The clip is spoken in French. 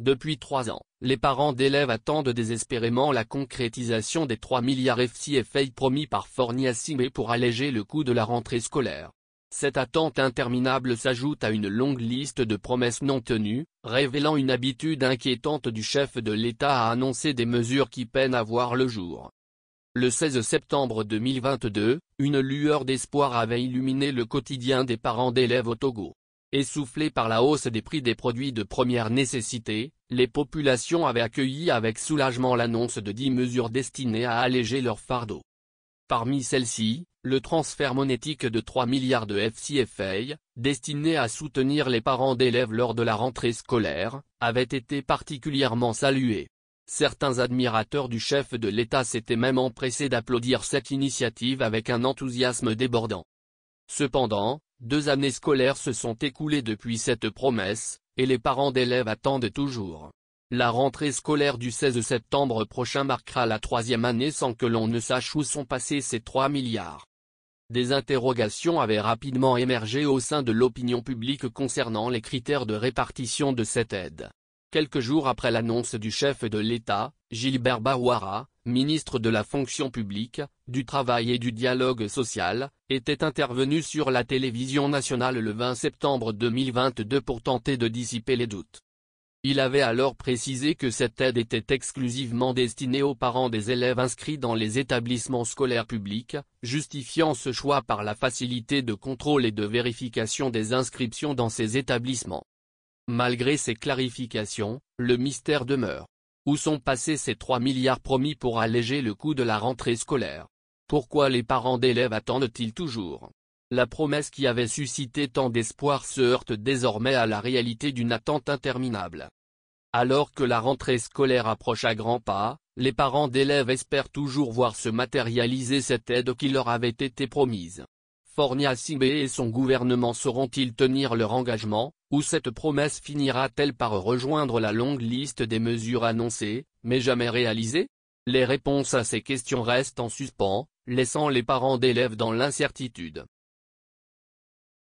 Depuis trois ans, les parents d'élèves attendent désespérément la concrétisation des 3 milliards FCFA promis par Simé pour alléger le coût de la rentrée scolaire. Cette attente interminable s'ajoute à une longue liste de promesses non tenues, révélant une habitude inquiétante du chef de l'État à annoncer des mesures qui peinent à voir le jour. Le 16 septembre 2022, une lueur d'espoir avait illuminé le quotidien des parents d'élèves au Togo. Essoufflés par la hausse des prix des produits de première nécessité, les populations avaient accueilli avec soulagement l'annonce de dix mesures destinées à alléger leur fardeau. Parmi celles-ci, le transfert monétique de 3 milliards de FCFA, destiné à soutenir les parents d'élèves lors de la rentrée scolaire, avait été particulièrement salué. Certains admirateurs du chef de l'État s'étaient même empressés d'applaudir cette initiative avec un enthousiasme débordant. Cependant, deux années scolaires se sont écoulées depuis cette promesse, et les parents d'élèves attendent toujours. La rentrée scolaire du 16 septembre prochain marquera la troisième année sans que l'on ne sache où sont passés ces 3 milliards. Des interrogations avaient rapidement émergé au sein de l'opinion publique concernant les critères de répartition de cette aide. Quelques jours après l'annonce du chef de l'État, Gilbert Bawara, ministre de la fonction publique, du travail et du dialogue social, était intervenu sur la télévision nationale le 20 septembre 2022 pour tenter de dissiper les doutes. Il avait alors précisé que cette aide était exclusivement destinée aux parents des élèves inscrits dans les établissements scolaires publics, justifiant ce choix par la facilité de contrôle et de vérification des inscriptions dans ces établissements. Malgré ces clarifications, le mystère demeure. Où sont passés ces 3 milliards promis pour alléger le coût de la rentrée scolaire Pourquoi les parents d'élèves attendent-ils toujours La promesse qui avait suscité tant d'espoir se heurte désormais à la réalité d'une attente interminable. Alors que la rentrée scolaire approche à grands pas, les parents d'élèves espèrent toujours voir se matérialiser cette aide qui leur avait été promise. Fornia Sibé et son gouvernement sauront-ils tenir leur engagement, ou cette promesse finira-t-elle par rejoindre la longue liste des mesures annoncées, mais jamais réalisées Les réponses à ces questions restent en suspens, laissant les parents d'élèves dans l'incertitude.